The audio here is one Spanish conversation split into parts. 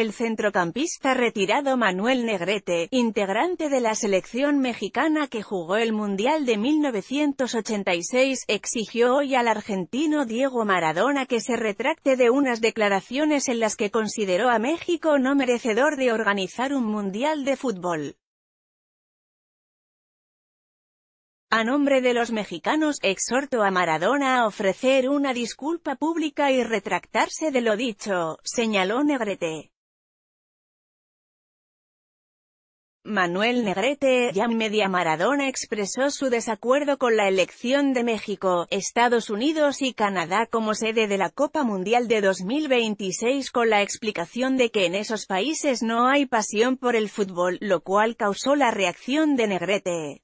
el centrocampista retirado Manuel Negrete, integrante de la selección mexicana que jugó el Mundial de 1986, exigió hoy al argentino Diego Maradona que se retracte de unas declaraciones en las que consideró a México no merecedor de organizar un Mundial de fútbol. A nombre de los mexicanos, exhorto a Maradona a ofrecer una disculpa pública y retractarse de lo dicho, señaló Negrete. Manuel Negrete ya Media Maradona expresó su desacuerdo con la elección de México, Estados Unidos y Canadá como sede de la Copa Mundial de 2026 con la explicación de que en esos países no hay pasión por el fútbol, lo cual causó la reacción de Negrete.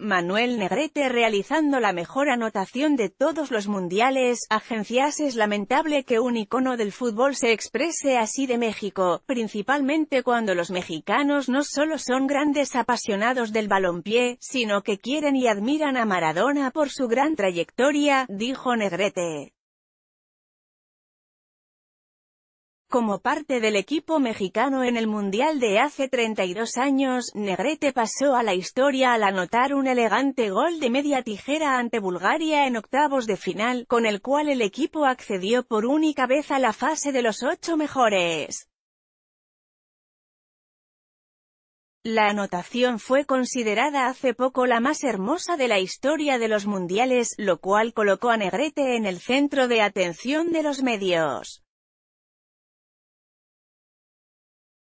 Manuel Negrete realizando la mejor anotación de todos los mundiales, agencias es lamentable que un icono del fútbol se exprese así de México, principalmente cuando los mexicanos no solo son grandes apasionados del balompié, sino que quieren y admiran a Maradona por su gran trayectoria, dijo Negrete. Como parte del equipo mexicano en el Mundial de hace 32 años, Negrete pasó a la historia al anotar un elegante gol de media tijera ante Bulgaria en octavos de final, con el cual el equipo accedió por única vez a la fase de los ocho mejores. La anotación fue considerada hace poco la más hermosa de la historia de los mundiales, lo cual colocó a Negrete en el centro de atención de los medios.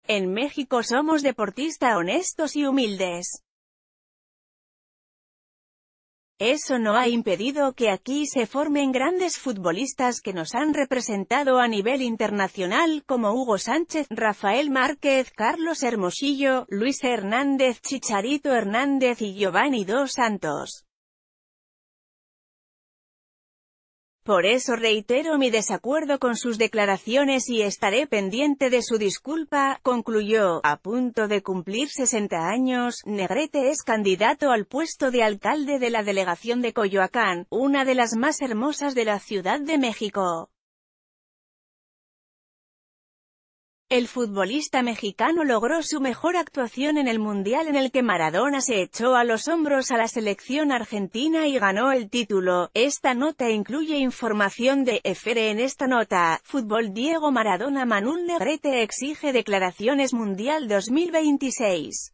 En México somos deportistas honestos y humildes. Eso no ha impedido que aquí se formen grandes futbolistas que nos han representado a nivel internacional como Hugo Sánchez, Rafael Márquez, Carlos Hermosillo, Luis Hernández, Chicharito Hernández y Giovanni Dos Santos. Por eso reitero mi desacuerdo con sus declaraciones y estaré pendiente de su disculpa, concluyó. A punto de cumplir 60 años, Negrete es candidato al puesto de alcalde de la delegación de Coyoacán, una de las más hermosas de la Ciudad de México. El futbolista mexicano logró su mejor actuación en el Mundial en el que Maradona se echó a los hombros a la selección argentina y ganó el título. Esta nota incluye información de EFERE en esta nota. Fútbol Diego Maradona Manuel Negrete exige declaraciones Mundial 2026.